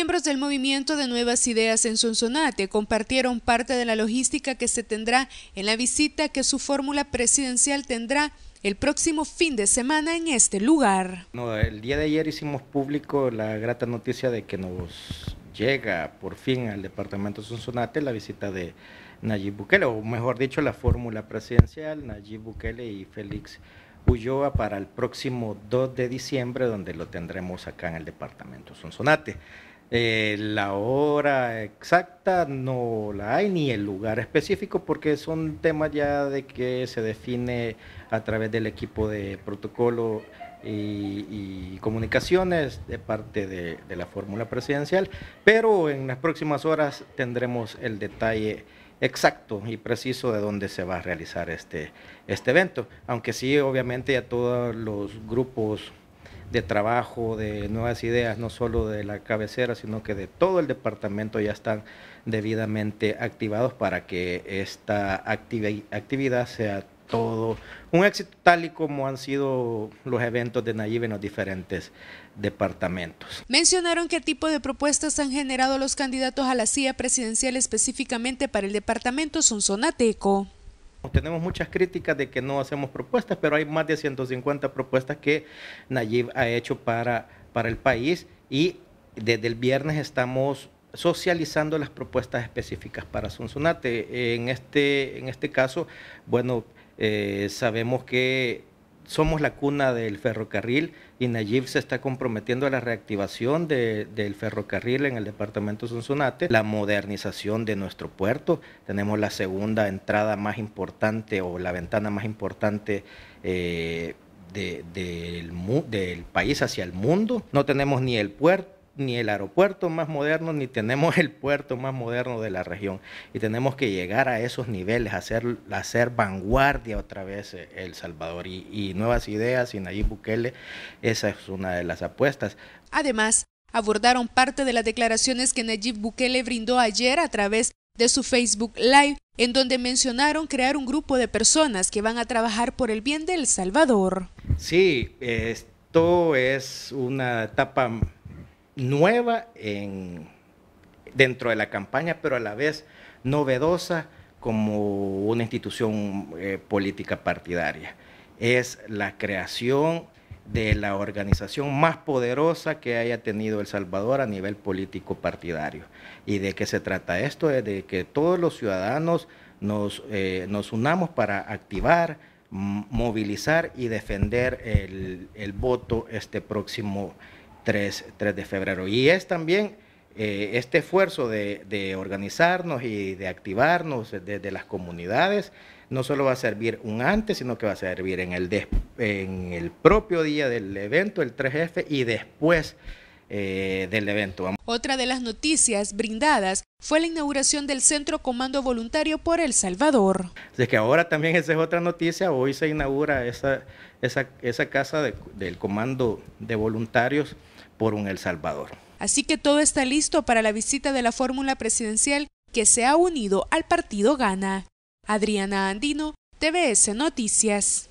Miembros del Movimiento de Nuevas Ideas en Sonsonate compartieron parte de la logística que se tendrá en la visita que su fórmula presidencial tendrá el próximo fin de semana en este lugar. el día de ayer hicimos público la grata noticia de que nos llega por fin al departamento de Sonsonate la visita de Nayib Bukele, o mejor dicho, la fórmula presidencial, Nayib Bukele y Félix Ulloa para el próximo 2 de diciembre, donde lo tendremos acá en el departamento Sonsonate. Eh, la hora exacta no la hay, ni el lugar específico, porque son temas ya de que se define a través del equipo de protocolo y, comunicaciones de parte de, la fórmula presidencial, pero en las próximas horas tendremos el detalle exacto y preciso de dónde se va a realizar este, este evento, aunque sí, obviamente, a todos los grupos de trabajo, de nuevas ideas, no solo de la cabecera, sino que de todo el departamento ya están debidamente activados para que esta actividad sea todo un éxito tal y como han sido los eventos de Nayib en los diferentes departamentos. Mencionaron qué tipo de propuestas han generado los candidatos a la CIA presidencial específicamente para el departamento sonsonateco. Tenemos muchas críticas de que no hacemos propuestas, pero hay más de 150 propuestas que Nayib ha hecho para, para el país y desde el viernes estamos socializando las propuestas específicas para Sonsonate. En este, en este caso, bueno, eh, sabemos que somos la cuna del ferrocarril y Nayib se está comprometiendo a la reactivación del ferrocarril en el departamento de Sonsonate, la modernización de nuestro puerto. Tenemos la segunda entrada más importante o la ventana más importante. Eh, del país hacia el mundo. No tenemos ni el puerto ni el aeropuerto más moderno, ni tenemos el puerto más moderno de la región. Y tenemos que llegar a esos niveles, hacer, hacer vanguardia otra vez eh, El Salvador. Y, nuevas ideas, y Nayib Bukele, esa es una de las apuestas. Además, abordaron parte de las declaraciones que Nayib Bukele brindó ayer a través de su Facebook Live, en donde mencionaron crear un grupo de personas que van a trabajar por el bien del Salvador. Sí, esto es una etapa nueva dentro de la campaña, pero a la vez novedosa como una institución eh, política partidaria. Es la creación de la organización más poderosa que haya tenido El Salvador a nivel político partidario. ¿Y de qué se trata esto? Es de que todos los ciudadanos nos, eh, unamos para activar, movilizar y defender el, el voto este próximo año 3, de febrero. Y es también eh, este esfuerzo de, organizarnos y de activarnos desde las comunidades no solo va a servir un antes, sino que va a servir en el, en el propio día del evento, el 3F, y después eh, del evento. Otra de las noticias brindadas fue la inauguración del Centro Comando Voluntario por El Salvador. Así que ahora también esa es otra noticia, hoy se inaugura esa, esa, esa casa del Comando de Voluntarios por un El Salvador. Así que todo está listo para la visita de la fórmula presidencial que se ha unido al partido Gana. Adriana Andino, TBS Noticias.